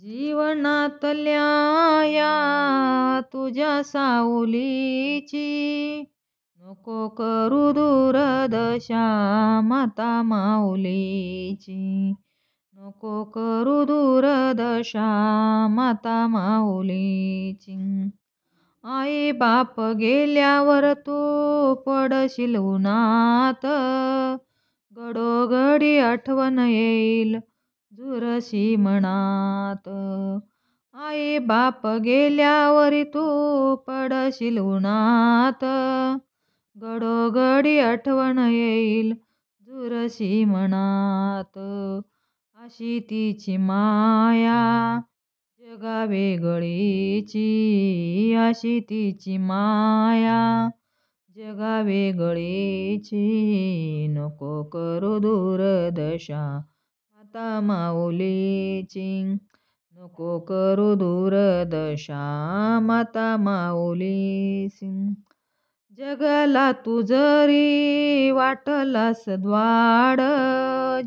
जीवनातल्या या तुझ्या साऊलीची नको करू दुर्दशा माता माऊलीची नको करू दूरदशा माता माऊलीची आई बाप गेल्यावर तू पडशील उन्हात घडोघडी आठवण येईल झुरशी म्हणात आई बाप गेल्यावरी तू पडशील उन्हात गडोगडी आठवण येईल झुरशी म्हणात अशी तिची माया जगावेगळीची अशी तिची माया जगावेगळीची नको करू दूरदशा माता माऊलीची नको करू दूरदशा माता सिंग जगला तू जरी वाटलास द्वाड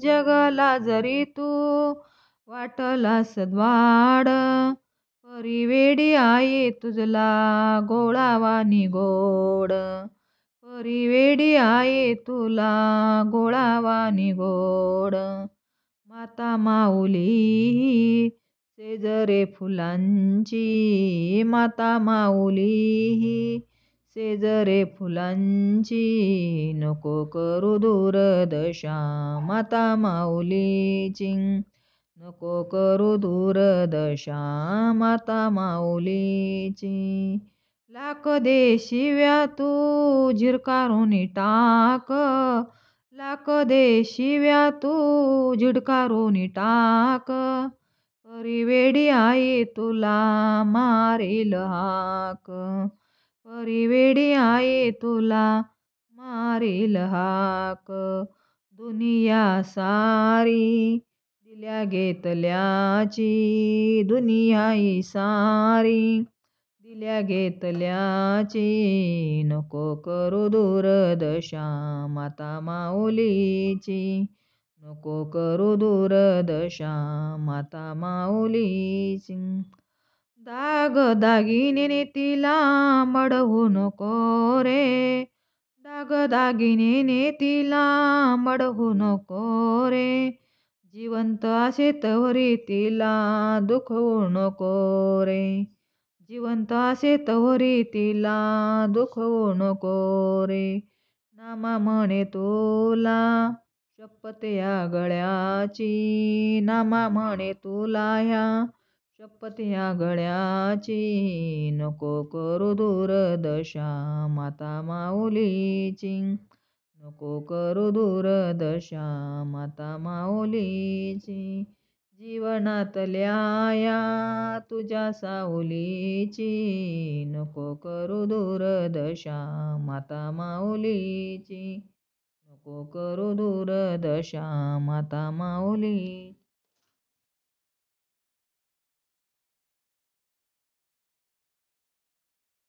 जगला जरी तू वाटलास द्वाड परिवेडी आई तुझला गोळावानी गोड परिवेडी आई तुला गोळावानी गोड माता माऊली शेजरे फुलांची माता माऊली शेजरे फुलांची नको करू दूरदशा माता माऊलीची नको करू दूरदशा माता माऊलीची लाख देशी तू झिरकारून टाक टाक दे शिव्या तू झिडकारून टाक परी वेडी आई तुला मारील हाक परी वेडी आई तुला मारील हाक दुनिया सारी दिल्या घेतल्याची दुनियाई सारी दिल्या घेतल्याची नको करू दुर्दशा माता माऊलीची नको करू दुर्दशा माता माऊलीची दाग दागिने तिला मडवू नको रे दाग दागिने तिला मडवू नको रे जिवंत असे तवरी तिला दुखवू नको रे जिवंत असे तोहरी तिला दुख नको रे नामा म्हणे तुला शपथ या गळ्याची नामा म्हणे तुला ह्या शपथ या गळ्याची नको करू दुर्दशा माता माऊलीची नको करू दुर्दशा माता माऊलीची जीवनातल्या या तुझ्या साऊलीची नको करू दुर्दशा माता माऊलीची नको करू दुर्दशा माता माऊली